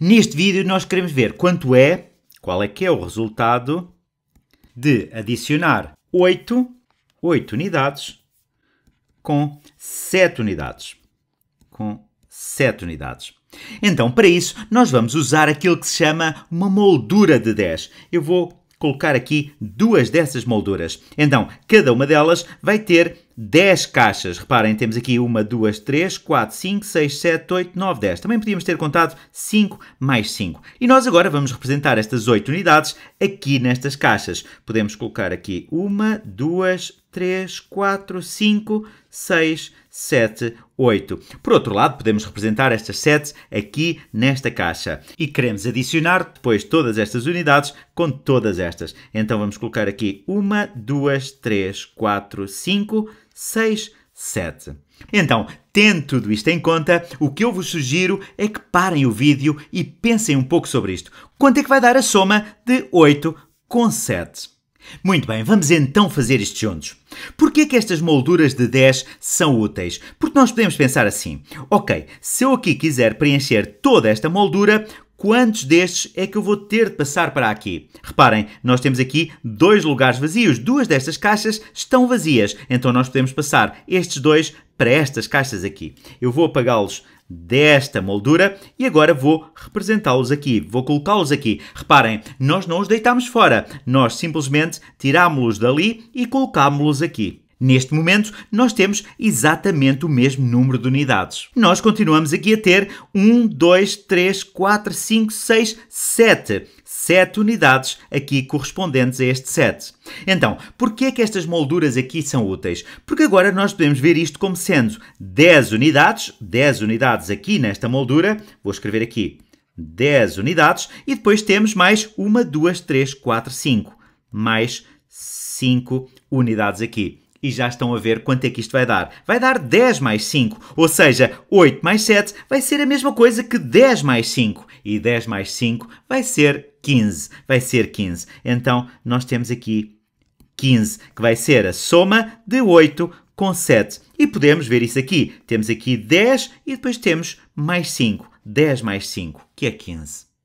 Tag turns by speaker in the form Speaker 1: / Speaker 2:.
Speaker 1: Neste vídeo nós queremos ver quanto é, qual é que é o resultado de adicionar 8, 8 unidades com 7 unidades. Com 7 unidades. Então, para isso, nós vamos usar aquilo que se chama uma moldura de 10. Eu vou colocar aqui duas dessas molduras. Então, cada uma delas vai ter 10 caixas. Reparem, temos aqui 1, 2, 3, 4, 5, 6, 7, 8, 9, 10. Também podíamos ter contado 5 mais 5. E nós agora vamos representar estas 8 unidades aqui nestas caixas. Podemos colocar aqui 1, 2, 3... 3, 4, 5, 6, 7, 8. Por outro lado, podemos representar estas 7 aqui nesta caixa. E queremos adicionar depois todas estas unidades com todas estas. Então vamos colocar aqui 1, 2, 3, 4, 5, 6, 7. Então, tendo tudo isto em conta, o que eu vos sugiro é que parem o vídeo e pensem um pouco sobre isto. Quanto é que vai dar a soma de 8 com 7? Muito bem, vamos então fazer isto juntos. Porquê é que estas molduras de 10 são úteis? Porque nós podemos pensar assim, ok, se eu aqui quiser preencher toda esta moldura, quantos destes é que eu vou ter de passar para aqui? Reparem, nós temos aqui dois lugares vazios, duas destas caixas estão vazias, então nós podemos passar estes dois para estas caixas aqui. Eu vou apagá-los desta moldura e agora vou representá-los aqui, vou colocá-los aqui. Reparem, nós não os deitámos fora, nós simplesmente tirámos-los dali e colocámos-los aqui. Neste momento, nós temos exatamente o mesmo número de unidades. Nós continuamos aqui a ter 1, 2, 3, 4, 5, 6, 7. 7 unidades aqui correspondentes a este 7. Então, por é que estas molduras aqui são úteis? Porque agora nós podemos ver isto como sendo 10 unidades, 10 unidades aqui nesta moldura, vou escrever aqui 10 unidades, e depois temos mais 1, 2, 3, 4, 5, mais 5 unidades aqui. E já estão a ver quanto é que isto vai dar. Vai dar 10 mais 5, ou seja, 8 mais 7 vai ser a mesma coisa que 10 mais 5. E 10 mais 5 vai ser 15. Vai ser 15. Então, nós temos aqui 15, que vai ser a soma de 8 com 7. E podemos ver isso aqui. Temos aqui 10 e depois temos mais 5. 10 mais 5, que é 15.